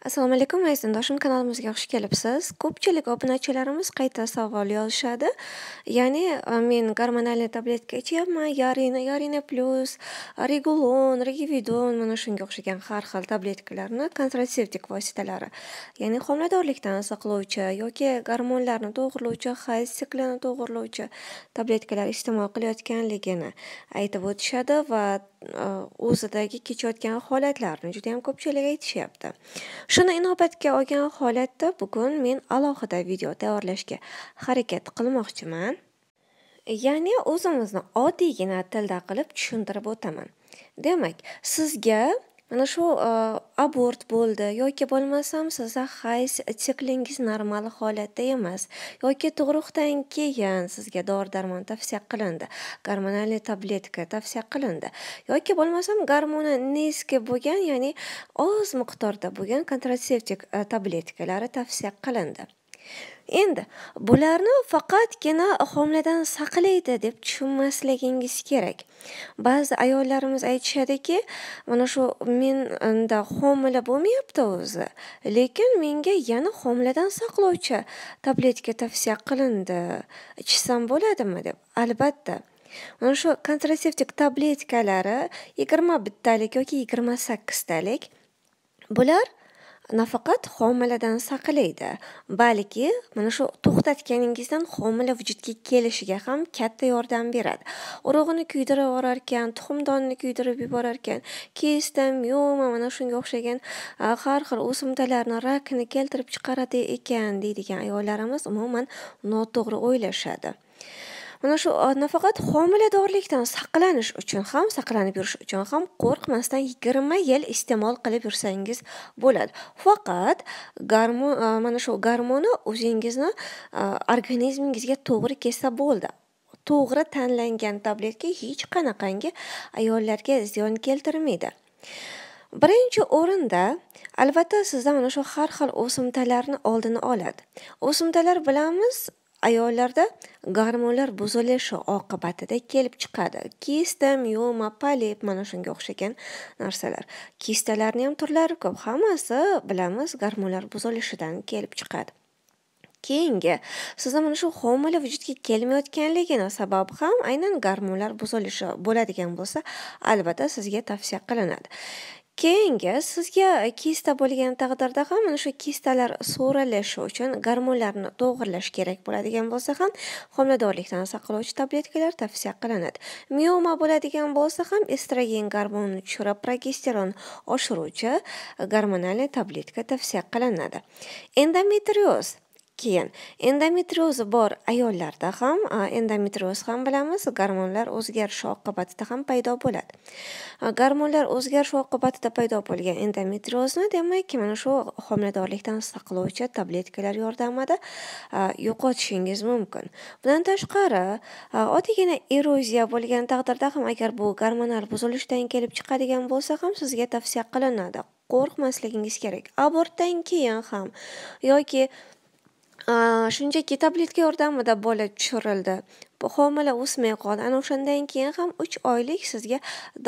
Assalomu alaykum aziz do'stdoshim, kanalimizga xush kelibsiz. Ko'pchilik obunachilarimiz qayta savol yozishadi. Ya'ni e, men gormonalniy tabletka ichyapman, Yarina, Yarina Plus, Regulon, Regividon, mana shunga o'xshagan har xil tabletkalarni kontratseptik vositalari, ya'ni homiladorlikdan saqlovchi yoki gormonlarni to'g'irlovchi, hayz siklini to'g'irlovchi tabletkalar iste'mol qilayotganligini aytib o'tishadi va Э, o'zidagi kechayotgan holatlarni juda yam ko'pchilik aytishyapti shuni inobatga olgan holatda bugun men alohida video tayyorlashga harakat qilmoqchiman ya'ni o'zimizni oddiygina tilda qilib tushuntirib o'taman demak sizga mana shu e, abort bo'ldi yoki bo'lmasam sizda hayz siklingiz normal holatda emas yoki tug'ruqdan keyin sizga dori darmon tavsiya qilindi gormonalni tabletka tavsiya qilindi yoki bo'lmasam gormoni niski bo'lgan ya'ni oz miqdorda bo'lgan kontratseptik e, tabletkalari tavsiya qilindi endi bularni faqatgina homiladan saqlaydi deb tushunmasligingiz kerak ba'zi ayollarimiz aytishadiki mana shu menda homila bo'lmayapti o'zi lekin menga yana homiladan saqlovchi tabletka tavsiya qilindi ichsam bo'ladimi deb albatta mana shu kontraseptik tabletkalari yigirma bittalik yoki yigirma sakkiztalik bular nafaqat homiladan saqlaydi balki mana shu to'xtatganingizdan homila vujudga kelishiga ham katta yordam beradi urug'ini kuydirib yuborarkan tuxumdonni kuydirib yuborarkan kesta myoma mana shunga o'xshagan har xil o'simtalarni rakini keltirib chiqaradi ekan deydigan ayollarimiz umuman noto'g'ri o'ylashadi mana shu e, nafaqat homiladorlikdan saqlanish uchun ham saqlanib yurish uchun ham qo'rqmasdan yigirma yil iste'mol qilib yursangiz bo'ladi faqat garmon e, mana shu garmoni o'zingizni e, organizmingizga to'g'ri kelsa bo'ldi to'g'ri tanlangan tabletka hech qanaqangi ayollarga ziyon keltirmaydi birinchi o'rinda albatta sizda mana shu har xil o'simtalarni oldini oladi o'simtalar bilamiz ayollarda gormonlar buzilishi oqibatida kelib chiqadi kista mioma polip mana shunga o'xshagan narsalar kistalarni ham turlari ko'p hammasi bilamiz gormonlar buzilishidan kelib chiqadi keyingi sizda mana shu homila vujudga kelmayotganligini sababi ham aynan gormonlar buzilishi bo'ladigan bo'lsa albatta sizga tavsiya qilinadi keyingi sizga kista bo'lgan taqdirda ham mana shu kistalar so'ralishi uchun gormonlarni to'g'irlash kerak bo'ladigan bo'lsa ham homiladorlikdan saqlovchi tabletkalar tavsiya qilinadi mioma bo'ladigan bo'lsa ham estrogen gormonini tushirib progesteron oshiruvchi gormonalniy tabletka tavsiya qilinadi endometrioz keyin endometriozi bor ayollarda ham endometrioz ham bilamiz gormonlar o'zgarishi oqibatida ham paydo bo'ladi gormonlar o'zgarishi oqibatida paydo bo'lgan endometriozni demak mana shu homiladorlikdan saqlovchi tabletkalar yordamida yo'qotishingiz mumkin bundan tashqari oddiygina eroziya bo'lgan taqdirda ham agar bu gormonal buzilishdan kelib chiqadigan bo'lsa ham sizga tavsiya qilinadi qo'rqmasligingiz kerak abortdan keyin ham yoki Э, shunchaki tabletka yordamida bola tushirildi homila o'smay qoldi ana o'shandan keyin ham uch oylik sizga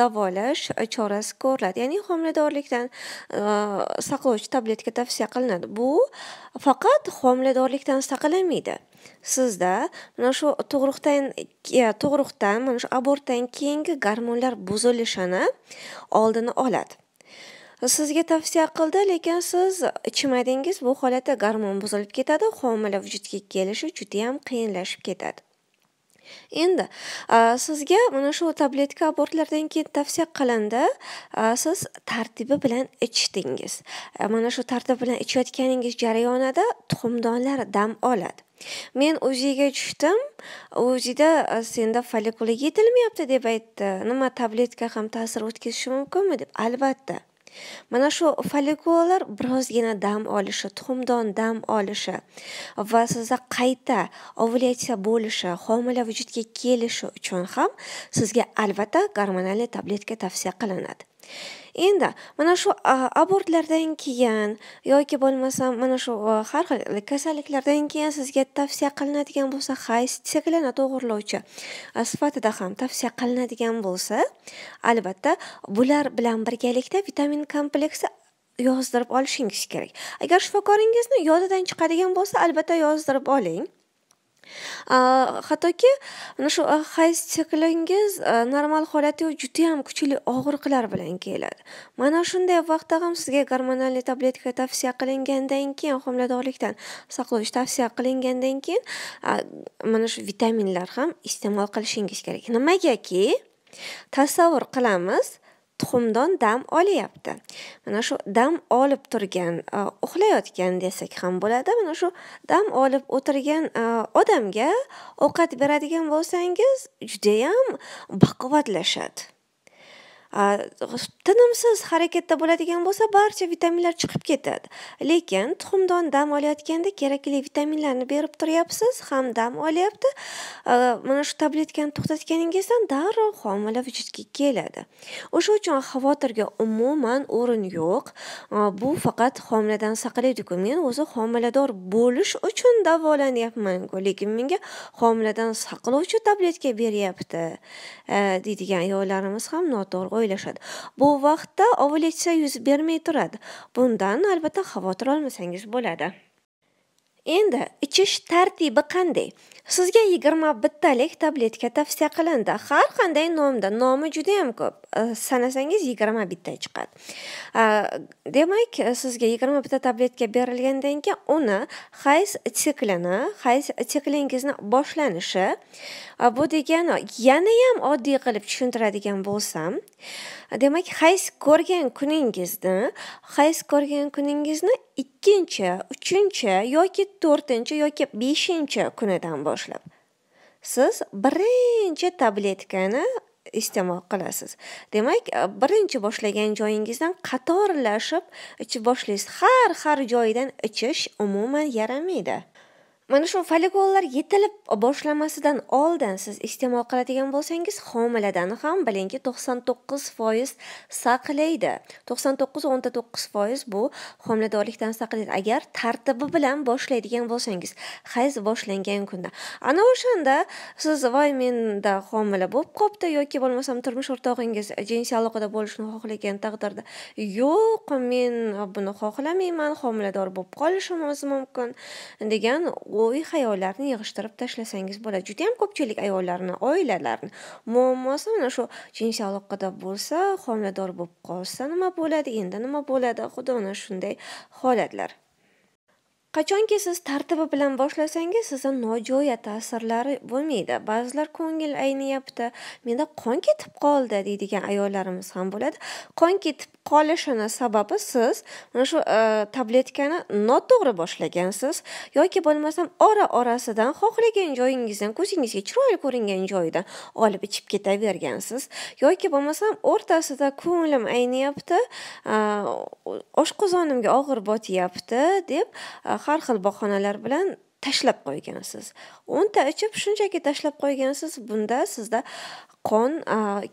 davolash chorasi ko'riladi ya'ni homiladorlikdan e, saqlovchi tabletka tavsiya qilinadi bu faqat homiladorlikdan saqlamaydi sizda mana shu tug'ruqdan e, tug'ruqdan mana shu abortdan keyingi gormonlar buzilishini oldini oladi sizga tavsiya qildi lekin siz ichmadingiz bu holatda gormon buzilib ketadi homila vujudga kelishi judayam qiyinlashib ketadi endi sizga mana shu tabletka abortlardan keyin tavsiya qilindi siz tartibi bilan ichdingiz mana shu tartib bilan ichayotganingiz jarayonida tuxumdonlar dam oladi men uziga tushdim uzida senda folikula yetilmayapti deb aytdi nima tabletka ham ta'sir o'tkazishi mumkinmi deb albatta mana shu folikulalar birozgina dam olishi tuxumdon dam olishi va sizda qayta ovulyatsiya bo'lishi homila vujudga kelishi uchun ham sizga albatta gormonal tabletka tavsiya qilinadi Endi mana shu abortlardan keyin yoki bo'lmasam mana shu har xil kasalliklardan keyin sizga tavsiya qilinadigan bo'lsa hayz tsekilani to'g'irlovchi sifatida ham tavsiya qilinadigan bo'lsa albatta bular bilan birgalikda vitamin kompleksi yozdirib olishingiz kerak agar shifokoringizni yodidan chiqadigan bo'lsa albatta yozdirib oling hattoki mana shu ah, hayz siklingiz ah, normal holatda judayam kuchli og'riqlar bilan keladi mana shunday vaqtda ham sizga gormonalli tabletka tavsiya qilingandan keyin homiladorlikdan saqlovchi tavsiya qilingandan keyin mana shu vitaminlar ham iste'mol qilishingiz kerak nimagaki tasavvur qilamiz tuxumdon dam olyapti mana shu dam olib turgan e, uxlayotgan desak ham bo'ladi mana shu dam olib o'tirgan e, odamga ovqat beradigan bo'lsangiz judayam baquvvatlashadi tinimsiz harakatda bo'ladigan bo'lsa barcha vitaminlar chiqib ketadi lekin tuxumdan dam olayotganda kerakli vitaminlarni berib turyapsiz ham dam olyapti mana shu tabletkani to'xtatganingizdan darrov homila vujudga keladi o'sha uchun xavotirga umuman o'rin yo'q bu faqat homiladan saqlaydiku men o'zi homilador bo'lish uchun davolanyapmanku lekin menga homiladan saqlovchi tabletka beryapti deydigan ayollarimiz ham noto'g'ri joylashadi bu vaqtda ovulatsiya yuz bermay turadi bundan albatta xavotir olmasangiz bo'ladi endi ichish tartibi qanday sizga yigirma bittalik tabletka tavsiya qilindi har qanday nomda nomi juda ham ko'p sanasangiz э, yigirma bitta chiqadi demak э, sizga yigirma bitta tabletka berilgandan keyin uni hayz siklini hayz siklingizni boshlanishi bu degani yanayam oddiy qilib tushuntiradigan bo'lsam demak hayz ko'rgan kuningizni hayz ko'rgan kuningizni ikkinchi uchinchi yoki to'rtinchi yoki beshinchi kunidan boshlab siz birinchi tabletkani iste'mol qilasiz. Demak, e, birinchi boshlagan joyingizdan qatorlashib ichib boshlaysiz. Har har joyidan ichish umuman yaramaydi. mana shu folikollar yetilib boshlamasidan oldin siz iste'mol qiladigan bo'lsangiz homiladan ham bilingki 99% saqlaydi 99.9% bu homiladorlikdan saqlaydi agar tartibi bilan boshlaydigan bo'lsangiz hayz boshlangan kunda ana o'shanda siz voy menda homila bo'lib qolibdi yoki bo'lmasam turmush o'rtog'ingiz jinsiy aloqada bo'lishni xohlagan taqdirda yo'q men buni xohlamayman homilador bo'lib qolishimiz mumkin degan o'y xayollarni yig'ishtirib tashlasangiz bo'ladi judayam ko'pchilik ayollarni oilalarni muammosi mana shu jinsiy aloqada bo'lsa homilador bo'lib qolsa nima bo'ladi endi nima bo'ladi xuddi mana shunday holatlar qachonki siz tartibi bilan boshlasangiz sizda nojo'ya ta'sirlari bo'lmaydi ba'zilar ko'ngil ayniyapti menda qon ketib qoldi deydigan ayollarimiz ham bo'ladi qon ketib qolishini sababi siz mana shu e, tabletkani noto'g'ri boshlagansiz yoki bo'lmasam ora orasidan xohlagan joyingizdan ko'zingizga chiroyli ko'ringan joyidan olib ichib ketavergansiz yoki bo'lmasam o'rtasida ko'nglim ayniyapti e, oshqozonimga og'ir botyapti deb e, har xil bahonalar bilan tashlab qo'ygansiz o'nta ichib shunchaki tashlab qo'ygansiz bunda sizda qon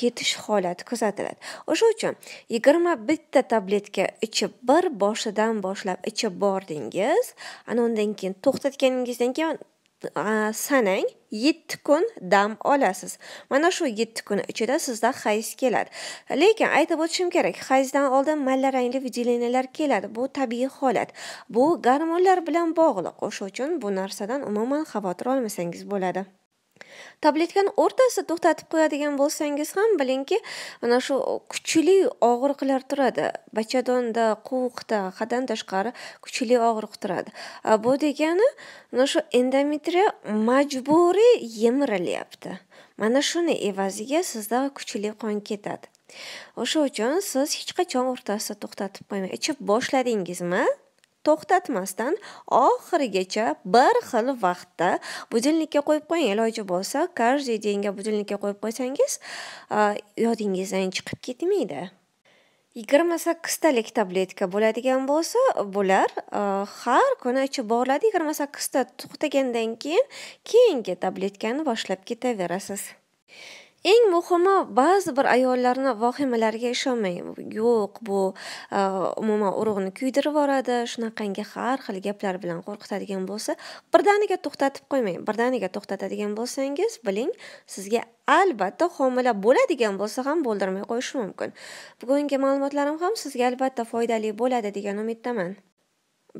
ketish holati kuzatiladi o'sha uchun yigirma bitta tabletka ichib bir boshidan boshlab ichib bordingiz ana undan keyin to'xtatganingizdan keyin sanang yetti kun dam olasiz mana shu yetti kun ichida sizda hayz keladi lekin aytib o'tishim kerak hayzdan oldin malla rangli выделениялар keladi bu tabiiy holat bu gormonlar bilan bog'liq o'sha uchun bu narsadan umuman xavotir olmasangiz bo'ladi tabletkani o'rtasida to'xtatib qo'yadigan bo'lsangiz ham bilingki mana shu kuchli og'riqlar turadi bachadonda quvuqda haddan tashqari kuchli og'riq turadi bu degani mana shu endometriya majburiy yemirilyapti mana shuni evaziga sizda kuchli qon ketadi o'sha uchun siz hech qachon o'rtasida to'xtatib qo'ymang ichib boshladingizmi to'xtatmasdan oxirigacha bir xil vaqtda budilnikka qo'yib qo'ying iloji bo'lsa каждый denga budilnikka qo'yib qo'ysangiz yodingizdan chiqib ketmaydi yigirma sakkiztalik tabletka bo'ladigan bo'lsa bular har kuni ichib boriladi yigirma sakkizta to'xtagandan keyin keyingi tabletkani boshlab ketaverasiz Eng muhimi, ba'zi bir ayollarni vahimalariga ishonmang. Yo'q, bu e, umuman urug'ni kuydirib yuboradi, shunaqangi har xil gaplar bilan qo'rqitadigan bo'lsa, birdaniga to'xtatib qo'ymang. Birdaniga to'xtatadigan bo'lsangiz, biling, sizga albatta homila bo'ladigan bo'lsa ham bo'ldirmay qo'yishi mumkin. Bugungi ma'lumotlarim ham sizga albatta foydali bo'ladi degan umiddaman.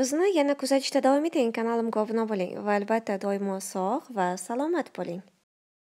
Bizni yana kuzatishda davom eting, kanalimga obuna bo'ling va albatta doimo sog' va salomat bo'ling.